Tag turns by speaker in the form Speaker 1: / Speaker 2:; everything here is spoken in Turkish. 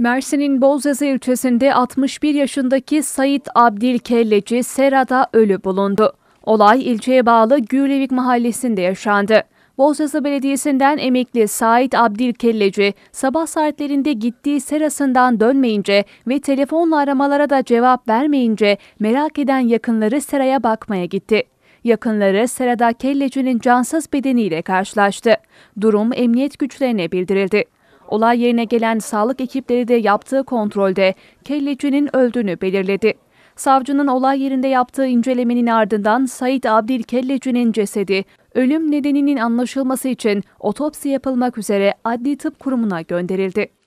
Speaker 1: Mersin'in Bozyazı ilçesinde 61 yaşındaki Sait Abdil Kelleci serada ölü bulundu. Olay ilçeye bağlı Gürlevik mahallesinde yaşandı. Bozyazı Belediyesi'nden emekli Sait Abdil Kelleci sabah saatlerinde gittiği serasından dönmeyince ve telefonla aramalara da cevap vermeyince merak eden yakınları seraya bakmaya gitti. Yakınları serada Kelleci'nin cansız bedeniyle karşılaştı. Durum emniyet güçlerine bildirildi. Olay yerine gelen sağlık ekipleri de yaptığı kontrolde kellecinin öldüğünü belirledi. Savcının olay yerinde yaptığı incelemenin ardından Said Abdil Kellecinin cesedi ölüm nedeninin anlaşılması için otopsi yapılmak üzere Adli Tıp Kurumu'na gönderildi.